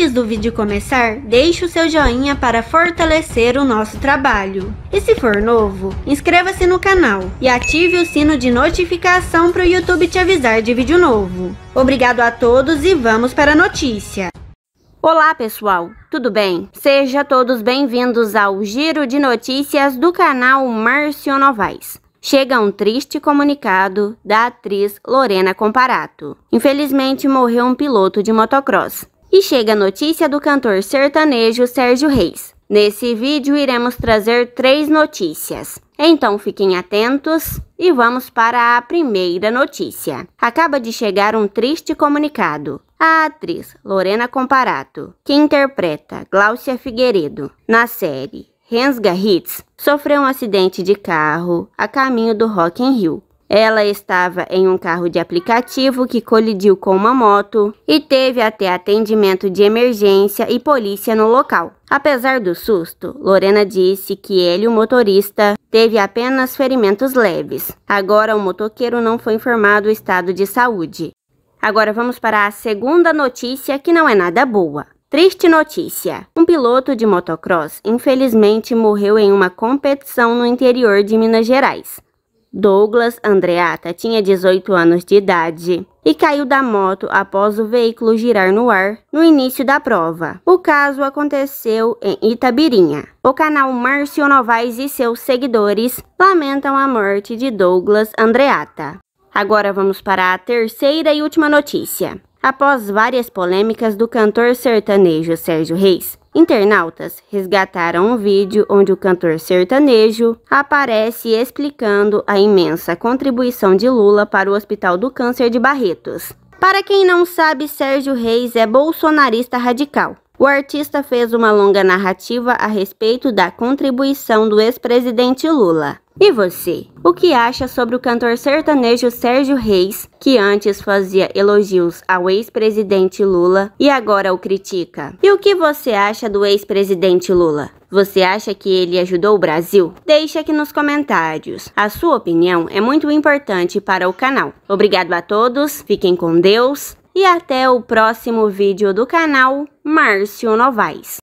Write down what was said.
Antes do vídeo começar, deixe o seu joinha para fortalecer o nosso trabalho. E se for novo, inscreva-se no canal e ative o sino de notificação para o YouTube te avisar de vídeo novo. Obrigado a todos e vamos para a notícia. Olá pessoal, tudo bem? Sejam todos bem-vindos ao Giro de Notícias do canal Márcio Novaes. Chega um triste comunicado da atriz Lorena Comparato. Infelizmente morreu um piloto de motocross. E chega a notícia do cantor sertanejo Sérgio Reis. Nesse vídeo iremos trazer três notícias. Então fiquem atentos e vamos para a primeira notícia. Acaba de chegar um triste comunicado. A atriz Lorena Comparato, que interpreta Gláucia Figueiredo na série Rensga Hits, sofreu um acidente de carro a caminho do Rock in Rio ela estava em um carro de aplicativo que colidiu com uma moto e teve até atendimento de emergência e polícia no local. Apesar do susto, Lorena disse que ele, o motorista, teve apenas ferimentos leves. Agora, o motoqueiro não foi informado o estado de saúde. Agora vamos para a segunda notícia, que não é nada boa. Triste notícia: um piloto de motocross infelizmente morreu em uma competição no interior de Minas Gerais. Douglas Andreata tinha 18 anos de idade e caiu da moto após o veículo girar no ar no início da prova. O caso aconteceu em Itabirinha. O canal Márcio Novaes e seus seguidores lamentam a morte de Douglas Andreata. Agora vamos para a terceira e última notícia. Após várias polêmicas do cantor sertanejo Sérgio Reis, Internautas resgataram um vídeo onde o cantor sertanejo aparece explicando a imensa contribuição de Lula para o Hospital do Câncer de Barretos. Para quem não sabe, Sérgio Reis é bolsonarista radical. O artista fez uma longa narrativa a respeito da contribuição do ex-presidente Lula. E você, o que acha sobre o cantor sertanejo Sérgio Reis, que antes fazia elogios ao ex-presidente Lula e agora o critica? E o que você acha do ex-presidente Lula? Você acha que ele ajudou o Brasil? Deixe aqui nos comentários. A sua opinião é muito importante para o canal. Obrigado a todos, fiquem com Deus e até o próximo vídeo do canal Márcio Novaes.